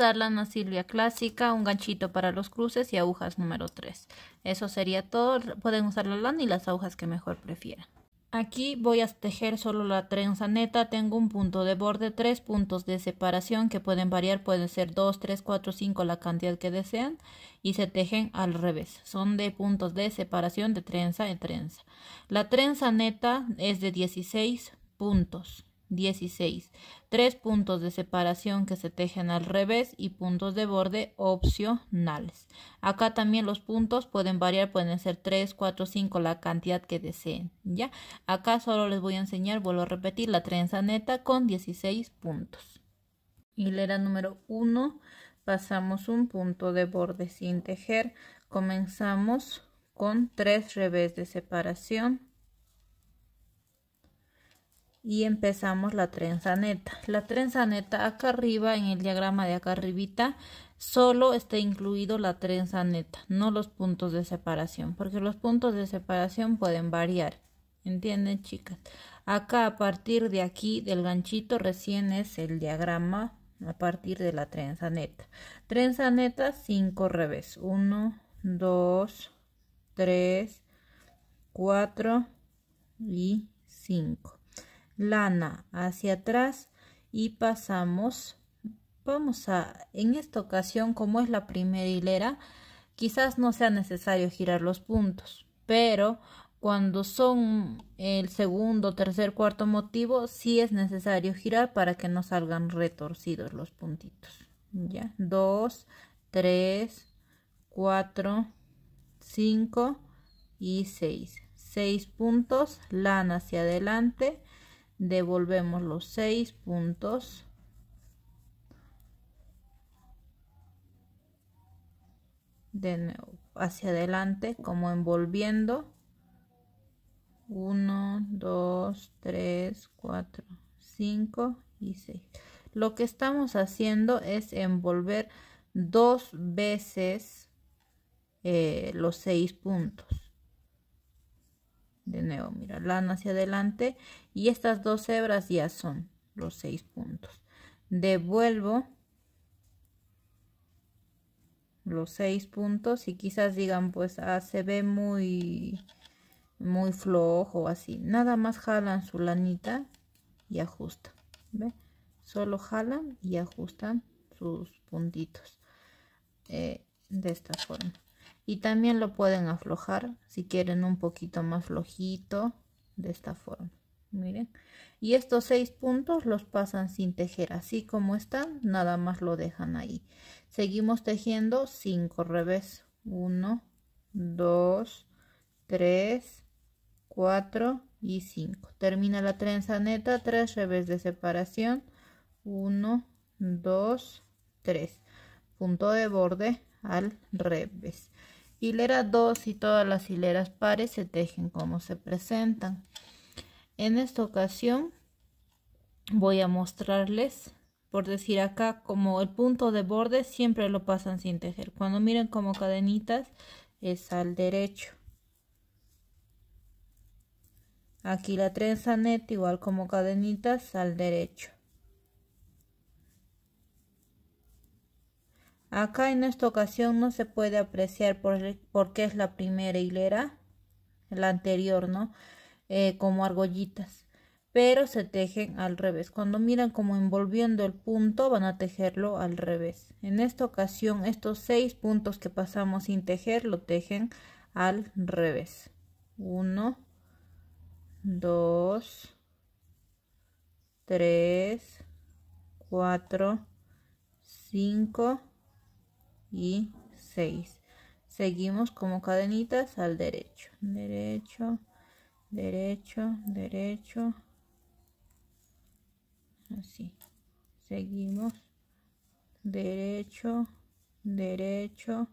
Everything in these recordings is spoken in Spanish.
usar lana silvia clásica, un ganchito para los cruces y agujas número 3. Eso sería todo. Pueden usar la lana y las agujas que mejor prefieran. Aquí voy a tejer solo la trenza neta, tengo un punto de borde, tres puntos de separación que pueden variar, pueden ser 2, 3, 4, 5, la cantidad que desean y se tejen al revés, son de puntos de separación de trenza en trenza. La trenza neta es de 16 puntos. 16. Tres puntos de separación que se tejen al revés y puntos de borde opcionales. Acá también los puntos pueden variar, pueden ser 3, 4, 5, la cantidad que deseen. ¿ya? Acá solo les voy a enseñar, vuelvo a repetir, la trenza neta con 16 puntos. Hilera número 1, pasamos un punto de borde sin tejer. Comenzamos con tres revés de separación y empezamos la trenza neta. La trenza neta acá arriba en el diagrama de acá arribita solo está incluido la trenza neta, no los puntos de separación, porque los puntos de separación pueden variar. ¿Entienden, chicas? Acá a partir de aquí del ganchito recién es el diagrama a partir de la trenza neta. Trenza neta 5 revés. 1 2 3 4 y 5 lana hacia atrás y pasamos vamos a en esta ocasión como es la primera hilera quizás no sea necesario girar los puntos pero cuando son el segundo tercer cuarto motivo si es necesario girar para que no salgan retorcidos los puntitos ya 2 3 4 5 y 6 6 puntos lana hacia adelante devolvemos los 6 puntos hacia adelante como envolviendo 1 2 3 4 5 y 6 lo que estamos haciendo es envolver dos veces eh, los seis puntos de nuevo mira lana hacia adelante y estas dos hebras ya son los seis puntos devuelvo los seis puntos y quizás digan pues ah, se ve muy muy flojo así nada más jalan su lanita y ajustan solo jalan y ajustan sus puntitos eh, de esta forma y también lo pueden aflojar si quieren un poquito más flojito de esta forma miren y estos seis puntos los pasan sin tejer así como están nada más lo dejan ahí seguimos tejiendo cinco revés 1 2 3 4 y 5 termina la trenza neta tres revés de separación 1 2 3 punto de borde al revés Hilera 2 y todas las hileras pares se tejen como se presentan. En esta ocasión voy a mostrarles, por decir acá, como el punto de borde siempre lo pasan sin tejer. Cuando miren como cadenitas es al derecho. Aquí la trenza net igual como cadenitas al derecho. Acá en esta ocasión no se puede apreciar por, porque es la primera hilera, la anterior, ¿no? Eh, como argollitas, pero se tejen al revés. Cuando miran como envolviendo el punto, van a tejerlo al revés. En esta ocasión, estos seis puntos que pasamos sin tejer, lo tejen al revés. Uno, dos, tres, cuatro, cinco, y 6 seguimos como cadenitas al derecho derecho derecho derecho así seguimos derecho derecho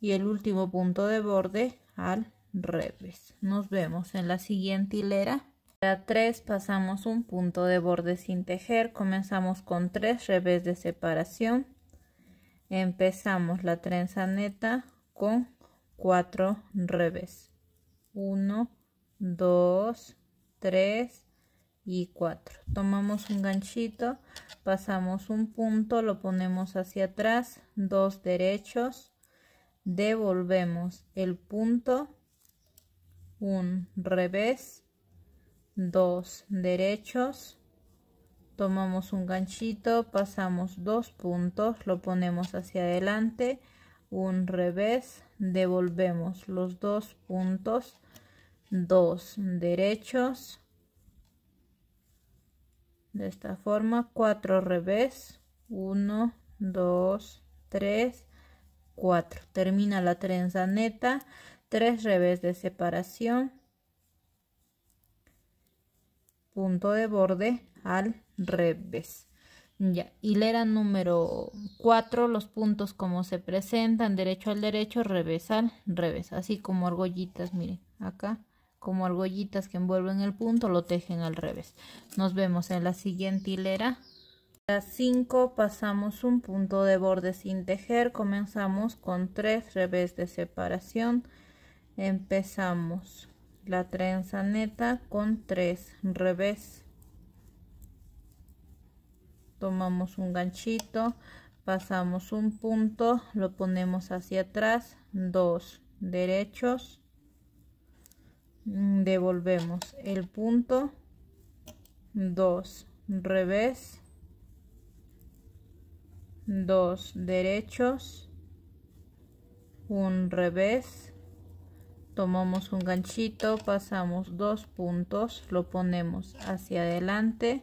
y el último punto de borde al revés nos vemos en la siguiente hilera la 3 pasamos un punto de borde sin tejer comenzamos con 3 revés de separación empezamos la trenza neta con 4 revés 1 2 3 y 4 tomamos un ganchito pasamos un punto lo ponemos hacia atrás dos derechos devolvemos el punto un revés dos derechos tomamos un ganchito pasamos dos puntos lo ponemos hacia adelante un revés devolvemos los dos puntos dos derechos de esta forma cuatro revés uno dos tres cuatro termina la trenza neta tres revés de separación punto de borde al revés. Ya, hilera número 4, los puntos como se presentan, derecho al derecho, revés al revés, así como argollitas, miren, acá como argollitas que envuelven el punto, lo tejen al revés. Nos vemos en la siguiente hilera. la 5 pasamos un punto de borde sin tejer, comenzamos con 3 revés de separación, empezamos la trenza neta con 3 revés tomamos un ganchito pasamos un punto lo ponemos hacia atrás dos derechos mm, devolvemos el punto dos revés dos derechos un revés tomamos un ganchito pasamos dos puntos lo ponemos hacia adelante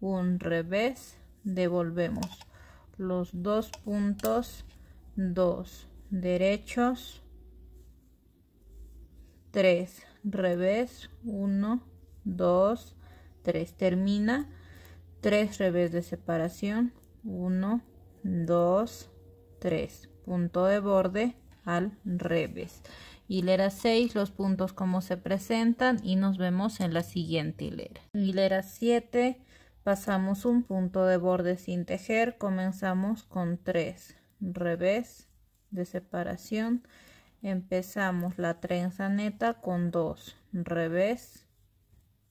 un revés devolvemos los dos puntos dos derechos 3 revés 1 2 3 termina 3 revés de separación 1 2 3 punto de borde al revés hilera 6 los puntos como se presentan y nos vemos en la siguiente hilera hilera 7 pasamos un punto de borde sin tejer comenzamos con 3 revés de separación empezamos la trenza neta con 2 revés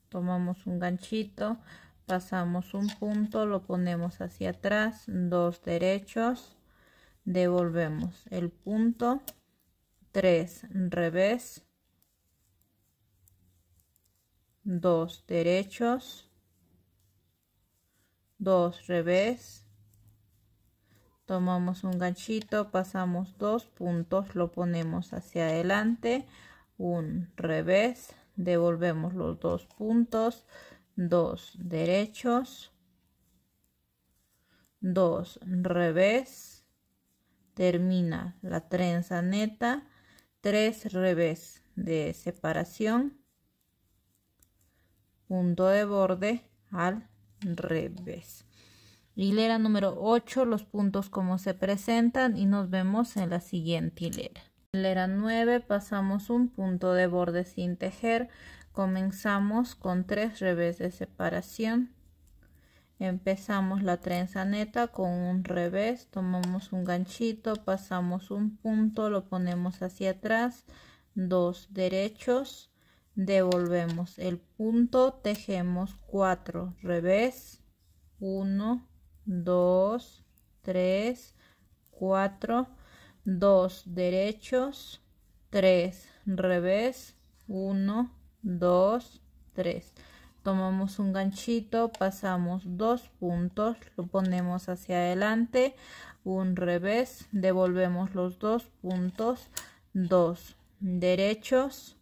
tomamos un ganchito pasamos un punto lo ponemos hacia atrás dos derechos devolvemos el punto 3 revés dos derechos dos revés tomamos un ganchito pasamos dos puntos lo ponemos hacia adelante un revés devolvemos los dos puntos dos derechos dos revés termina la trenza neta tres revés de separación punto de borde al revés. Hilera número 8, los puntos como se presentan y nos vemos en la siguiente hilera. Hilera 9, pasamos un punto de borde sin tejer. Comenzamos con tres revés de separación. Empezamos la trenza neta con un revés, tomamos un ganchito, pasamos un punto, lo ponemos hacia atrás, dos derechos, devolvemos el punto tejemos 4 revés 1 2 3 4 2 derechos 3 revés 1 2 3 tomamos un ganchito pasamos dos puntos lo ponemos hacia adelante un revés devolvemos los dos puntos dos derechos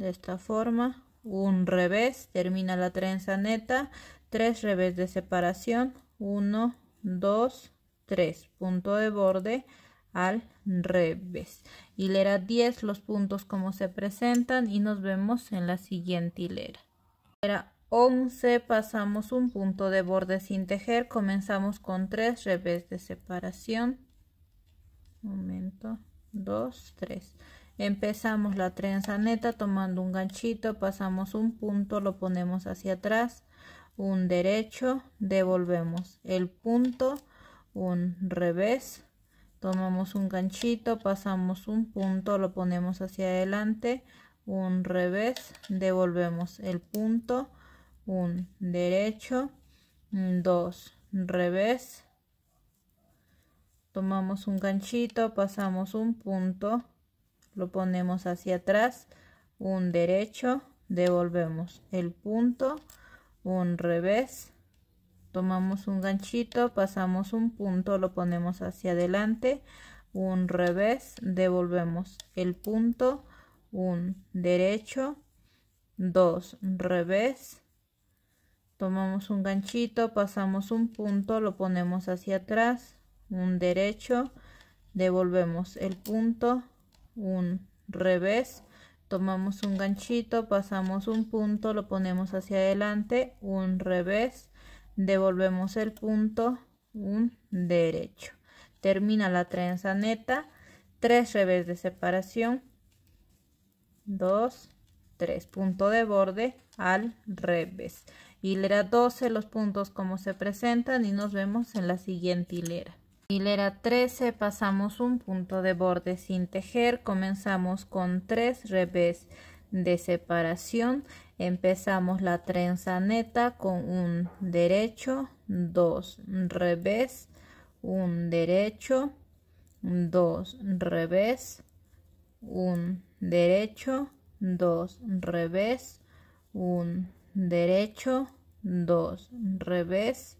de esta forma un revés termina la trenza neta tres revés de separación 1 2 3 punto de borde al revés hilera 10 los puntos como se presentan y nos vemos en la siguiente hilera hilera 11 pasamos un punto de borde sin tejer comenzamos con tres revés de separación momento 2 3 Empezamos la trenza neta tomando un ganchito, pasamos un punto, lo ponemos hacia atrás, un derecho, devolvemos el punto, un revés, tomamos un ganchito, pasamos un punto, lo ponemos hacia adelante, un revés, devolvemos el punto, un derecho, dos, revés, tomamos un ganchito, pasamos un punto, lo ponemos hacia atrás un derecho devolvemos el punto un revés tomamos un ganchito pasamos un punto lo ponemos hacia adelante un revés devolvemos el punto un derecho dos revés tomamos un ganchito pasamos un punto lo ponemos hacia atrás un derecho devolvemos el punto un revés tomamos un ganchito pasamos un punto lo ponemos hacia adelante un revés devolvemos el punto un derecho termina la trenza neta tres revés de separación dos tres punto de borde al revés hilera 12 los puntos como se presentan y nos vemos en la siguiente hilera Hilera 13 pasamos un punto de borde sin tejer, comenzamos con 3 revés de separación, empezamos la trenza neta con un derecho, dos revés, un derecho, dos revés, un derecho, dos revés, un derecho, dos revés,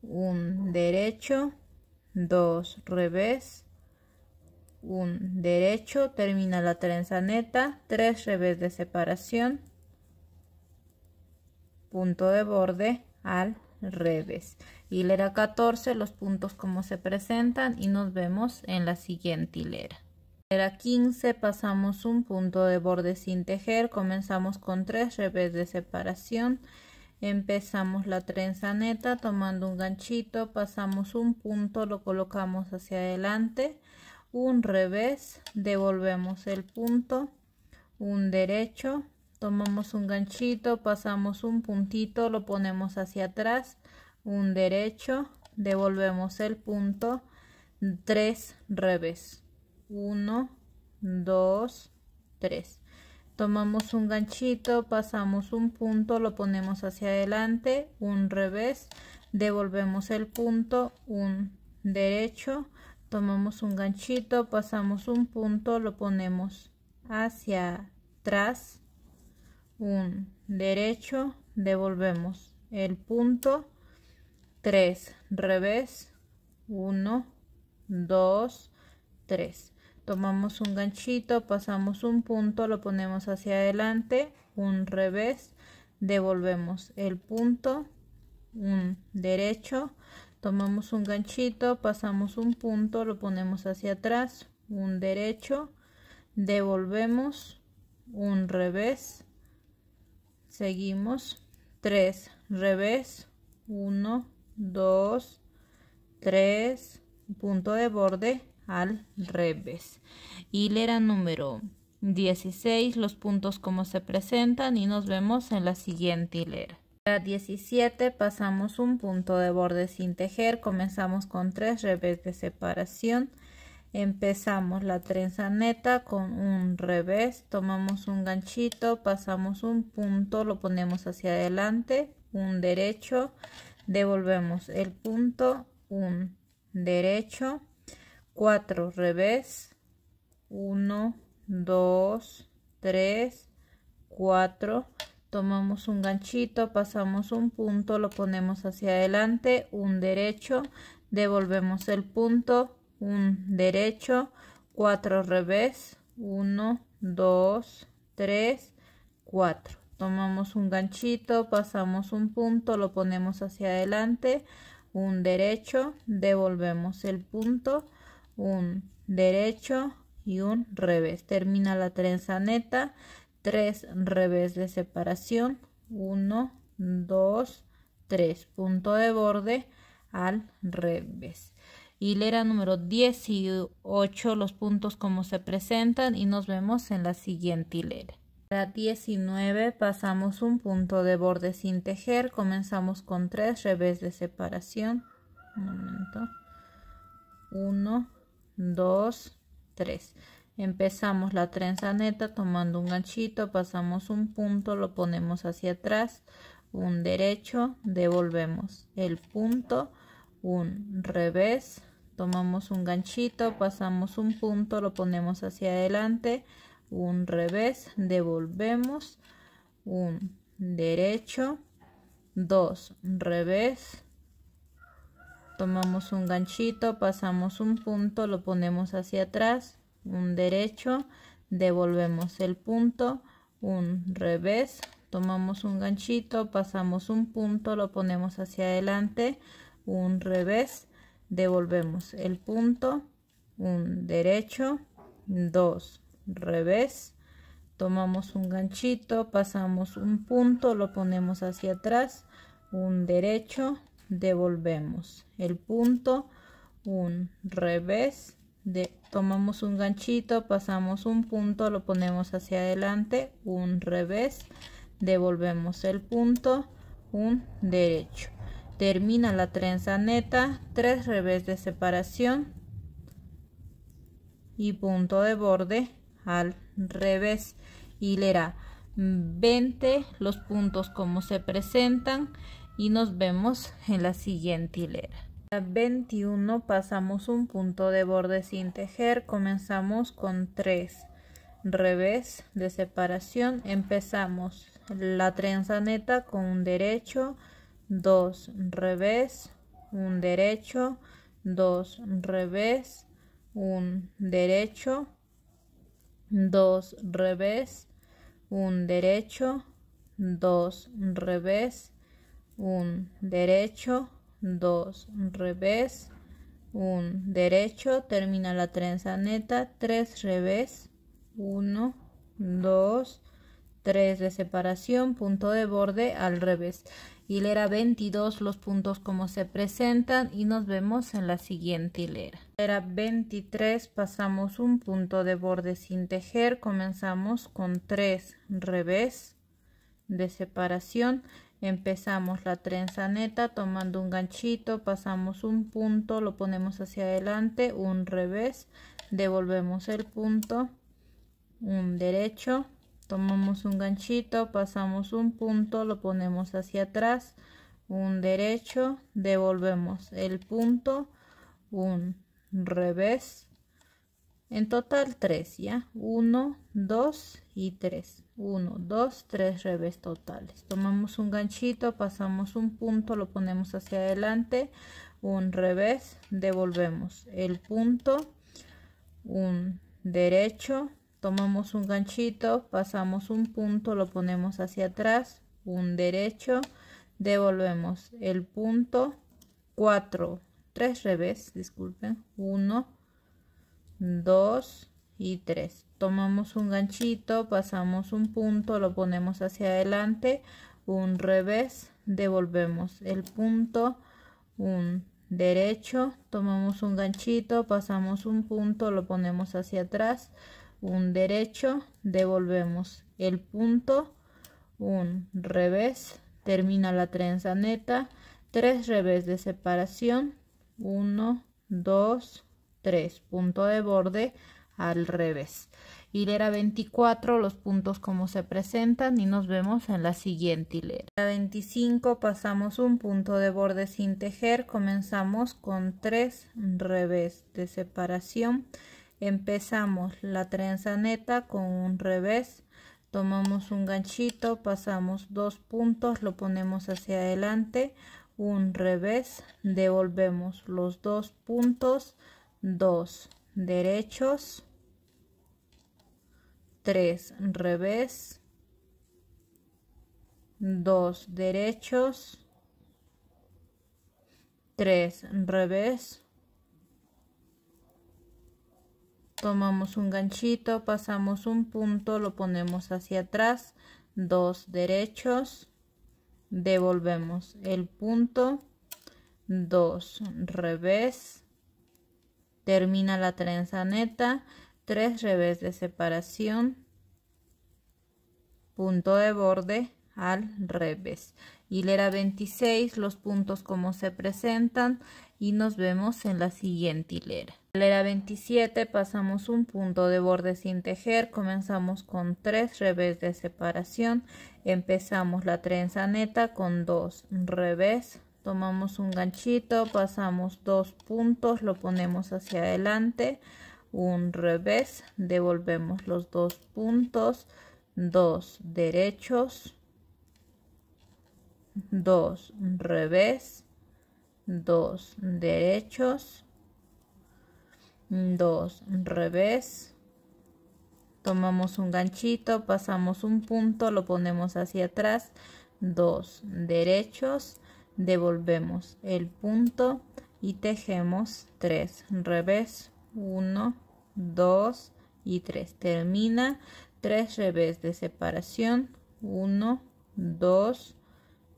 un derecho, 2 revés, 1 derecho, termina la trenza neta, 3 revés de separación, punto de borde al revés. Hilera 14, los puntos como se presentan y nos vemos en la siguiente hilera. Hilera 15, pasamos un punto de borde sin tejer, comenzamos con 3 revés de separación, empezamos la trenza neta tomando un ganchito pasamos un punto lo colocamos hacia adelante un revés devolvemos el punto un derecho tomamos un ganchito pasamos un puntito lo ponemos hacia atrás un derecho devolvemos el punto tres revés uno, dos, tres tomamos un ganchito pasamos un punto lo ponemos hacia adelante un revés devolvemos el punto un derecho tomamos un ganchito pasamos un punto lo ponemos hacia atrás un derecho devolvemos el punto tres revés uno, dos, tres tomamos un ganchito, pasamos un punto, lo ponemos hacia adelante, un revés, devolvemos el punto, un derecho, tomamos un ganchito, pasamos un punto, lo ponemos hacia atrás, un derecho, devolvemos, un revés, seguimos, tres revés, uno dos tres punto de borde, al revés. Hilera número 16, los puntos como se presentan y nos vemos en la siguiente hilera. La 17 pasamos un punto de borde sin tejer, comenzamos con tres revés de separación, empezamos la trenza neta con un revés, tomamos un ganchito, pasamos un punto, lo ponemos hacia adelante, un derecho, devolvemos el punto, un derecho, 4 revés 1 2 3 4 tomamos un ganchito pasamos un punto lo ponemos hacia adelante un derecho devolvemos el punto un derecho 4 revés 1 2 3 4 tomamos un ganchito pasamos un punto lo ponemos hacia adelante un derecho devolvemos el punto un derecho y un revés. Termina la trenza neta, 3 revés de separación, 1, 2, 3, punto de borde al revés. Hilera número 18, los puntos como se presentan y nos vemos en la siguiente hilera. la 19 pasamos un punto de borde sin tejer, comenzamos con 3 revés de separación, un momento, 1, 2, 3. Empezamos la trenza neta tomando un ganchito, pasamos un punto, lo ponemos hacia atrás, un derecho, devolvemos el punto, un revés, tomamos un ganchito, pasamos un punto, lo ponemos hacia adelante, un revés, devolvemos, un derecho, dos revés, tomamos un ganchito pasamos un punto lo ponemos hacia atrás un derecho devolvemos el punto un revés tomamos un ganchito pasamos un punto lo ponemos hacia adelante un revés devolvemos el punto un derecho dos revés tomamos un ganchito pasamos un punto lo ponemos hacia atrás un derecho devolvemos el punto un revés de, tomamos un ganchito pasamos un punto lo ponemos hacia adelante un revés devolvemos el punto un derecho termina la trenza neta tres revés de separación y punto de borde al revés hilera 20 los puntos como se presentan y nos vemos en la siguiente hilera. 21 pasamos un punto de borde sin tejer, comenzamos con 3 revés de separación, empezamos la trenza neta con un derecho, 2 revés, un derecho, 2 revés, un derecho, 2 revés, un derecho, 2 revés, un derecho, dos revés, un derecho, termina la trenza neta, tres revés, uno, dos, tres de separación, punto de borde al revés. Hilera 22, los puntos como se presentan y nos vemos en la siguiente hilera. Hilera 23, pasamos un punto de borde sin tejer, comenzamos con tres revés de separación empezamos la trenza neta tomando un ganchito pasamos un punto lo ponemos hacia adelante un revés devolvemos el punto un derecho tomamos un ganchito pasamos un punto lo ponemos hacia atrás un derecho devolvemos el punto un revés en total 3, ¿ya? 1, 2 y 3. 1, 2, 3 revés totales. Tomamos un ganchito, pasamos un punto, lo ponemos hacia adelante, un revés, devolvemos el punto, un derecho, tomamos un ganchito, pasamos un punto, lo ponemos hacia atrás, un derecho, devolvemos el punto, 4, 3 revés, disculpen, 1, 2 y 3 tomamos un ganchito pasamos un punto lo ponemos hacia adelante un revés devolvemos el punto un derecho tomamos un ganchito pasamos un punto lo ponemos hacia atrás un derecho devolvemos el punto un revés termina la trenza neta tres revés de separación 1 2 3, punto de borde al revés. Hilera 24, los puntos como se presentan y nos vemos en la siguiente hilera. La 25 pasamos un punto de borde sin tejer, comenzamos con 3 revés de separación. Empezamos la trenza neta con un revés, tomamos un ganchito, pasamos dos puntos, lo ponemos hacia adelante, un revés, devolvemos los dos puntos, dos derechos, tres revés, dos derechos, tres revés. Tomamos un ganchito, pasamos un punto, lo ponemos hacia atrás, dos derechos, devolvemos el punto, dos revés, termina la trenza neta, 3 revés de separación, punto de borde al revés. Hilera 26, los puntos como se presentan y nos vemos en la siguiente hilera. Hilera 27, pasamos un punto de borde sin tejer, comenzamos con tres revés de separación, empezamos la trenza neta con dos revés, tomamos un ganchito pasamos dos puntos lo ponemos hacia adelante un revés devolvemos los dos puntos dos derechos dos revés dos derechos dos revés tomamos un ganchito pasamos un punto lo ponemos hacia atrás dos derechos devolvemos el punto y tejemos 3 revés 1 2 y 3 termina 3 revés de separación 1 2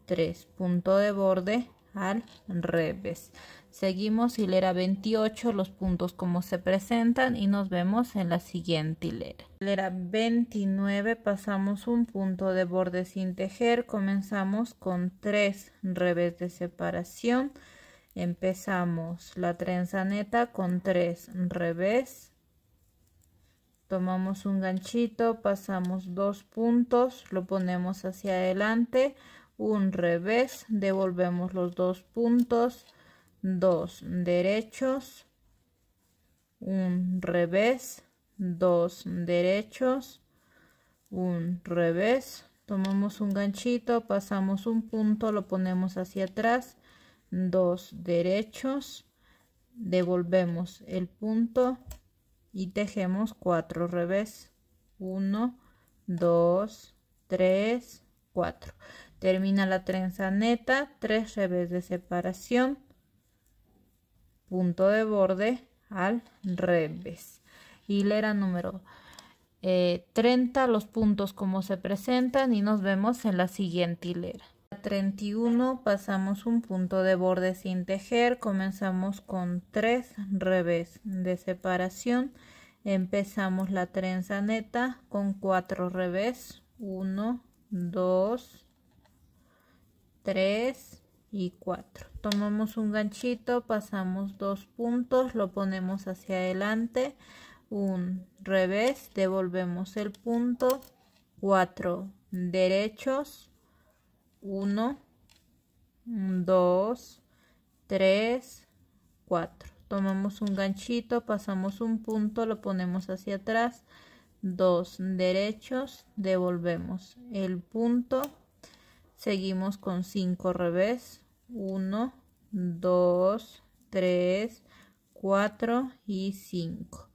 3 punto de borde al revés Seguimos hilera 28 los puntos como se presentan y nos vemos en la siguiente hilera. Hilera 29 pasamos un punto de borde sin tejer, comenzamos con 3 revés de separación. Empezamos la trenza neta con 3 revés. Tomamos un ganchito, pasamos dos puntos, lo ponemos hacia adelante, un revés, devolvemos los dos puntos dos derechos, un revés, dos derechos, un revés. Tomamos un ganchito, pasamos un punto, lo ponemos hacia atrás, dos derechos, devolvemos el punto y tejemos cuatro revés. Uno, dos, tres, cuatro. Termina la trenza neta, tres revés de separación punto de borde al revés. Hilera número 30, eh, los puntos como se presentan y nos vemos en la siguiente hilera. 31 pasamos un punto de borde sin tejer, comenzamos con 3 revés de separación, empezamos la trenza neta con 4 revés, 1, 2, 3, y 4 tomamos un ganchito pasamos dos puntos lo ponemos hacia adelante un revés devolvemos el punto 4 derechos 1 2 3 4 tomamos un ganchito pasamos un punto lo ponemos hacia atrás dos derechos devolvemos el punto seguimos con 5 revés 1, 2, 3, 4 y 5.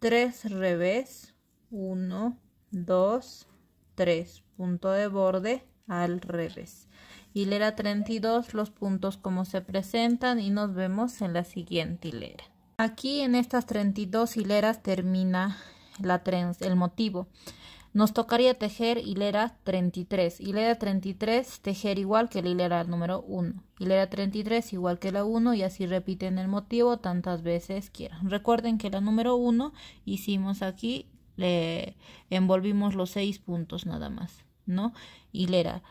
3 revés, 1, 2, 3. Punto de borde al revés. Hilera 32, los puntos como se presentan y nos vemos en la siguiente hilera. Aquí en estas 32 hileras termina la el motivo. Nos tocaría tejer hilera 33. Hilera 33, tejer igual que la hilera número 1. Hilera 33 igual que la 1 y así repiten el motivo tantas veces quieran. Recuerden que la número 1 hicimos aquí, le envolvimos los 6 puntos nada más, ¿no? Hilera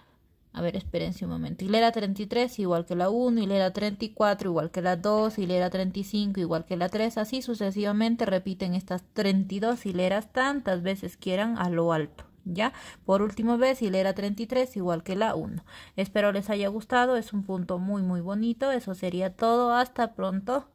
a ver, espérense un momento. Hilera 33 igual que la 1, hilera 34 igual que la 2, hilera 35 igual que la 3, así sucesivamente repiten estas 32 hileras tantas veces quieran a lo alto. ¿Ya? Por último vez, hilera 33 igual que la 1. Espero les haya gustado, es un punto muy muy bonito, eso sería todo, hasta pronto.